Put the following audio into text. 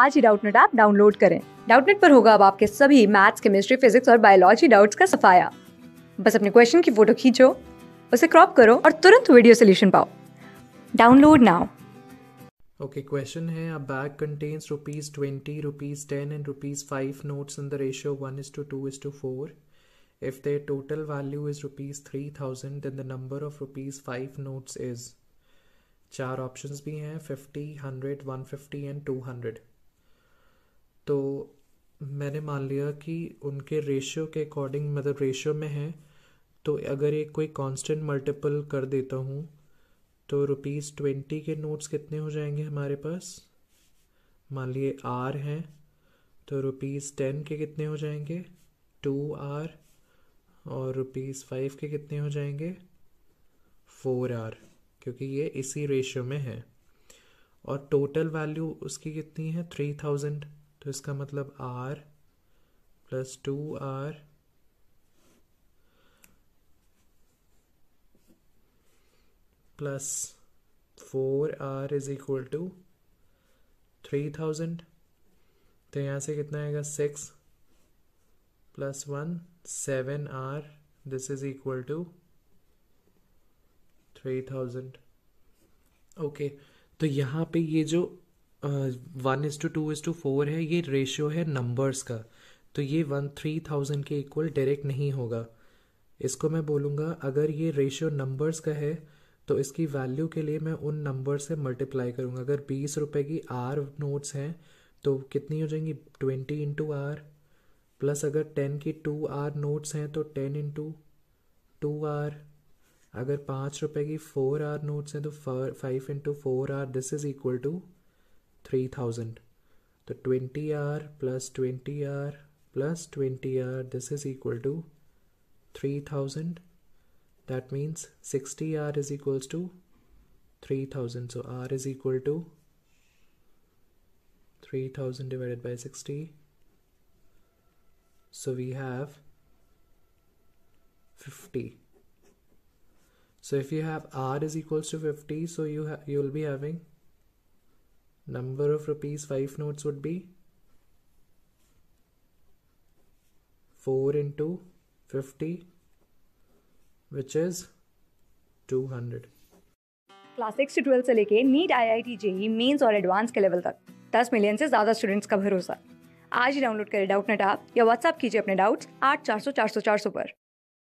आज ही Doubtnut app download करें डाउटनेट पर होगा अब आपके सभी मैथ्स केमिस्ट्री फिजिक्स और बायोलॉजी डाउट्स का सफाया बस अपने क्वेश्चन की फोटो खींचो उसे क्रॉप करो और तुरंत वीडियो सोल्यूशन पाओ डाउनलोड नाउ ओके क्वेश्चन है a bag contains rupees twenty rupees ten and rupees five notes in the ratio one is to two is to four if If total value is rupees three thousand then the number of rupees five notes is चार options भी हैं fifty hundred one fifty and two hundred तो मैंने मान लिया कि उनके ratio के अकॉर्डिंग मतलब रेशियो में है तो अगर ये कोई कांस्टेंट मल्टीपल कर देता हूँ तो रुपीज़ ट्वेंटी के नोट्स कितने हो जाएंगे हमारे पास मान लिए आर हैं तो रुपीज़ टेन के कितने हो जाएंगे टू आर और रुपीज़ फाइव के कितने हो जाएंगे फोर आर क्योंकि ये इसी रेशियो में है और टोटल वैल्यू उसकी कितनी है थ्री थाउजेंड तो इसका मतलब R plus two R plus four R is equal to three thousand तो यहाँ से कितना आएगा six plus one seven R this is equal to three thousand okay तो यहाँ पे ये जो one is to two is to four है ये रेशियो है नंबर्स का तो ये वन थ्री थाउजेंड के इक्वल डायरेक्ट नहीं होगा इसको मैं बोलूँगा अगर ये रेशियो नंबर्स का है तो इसकी वैल्यू के लिए मैं उन नंबर से मल्टीप्लाई करूँगा अगर बीस रुपये की आर नोट्स हैं तो कितनी हो जाएंगी ट्वेंटी इंटू आर प्लस अगर टेन की टू आर नोट्स हैं तो टेन इंटू टू आर अगर पाँच रुपये की फोर आर नोट्स हैं तो five into four R this is equal to 3000 the 20R plus 20R plus 20R this is equal to 3000 that means 60R is equals to 3000 so R is equal to 3000 divided by 60 so we have 50 so if you have R is equals to 50 so you you will be having number of rupees 5 notes would be 4 into 50 which is 200 class six to twelfth से लेके NEET I I T JEE mains और advance के level तक 10 million से ज़्यादा students का भरोसा आज ही डाउनलोड करें डाउट नेट आप या व्हाट्सअप कीजिए अपने डाउट्स आठ चार सौ चार सौ चार सौ पर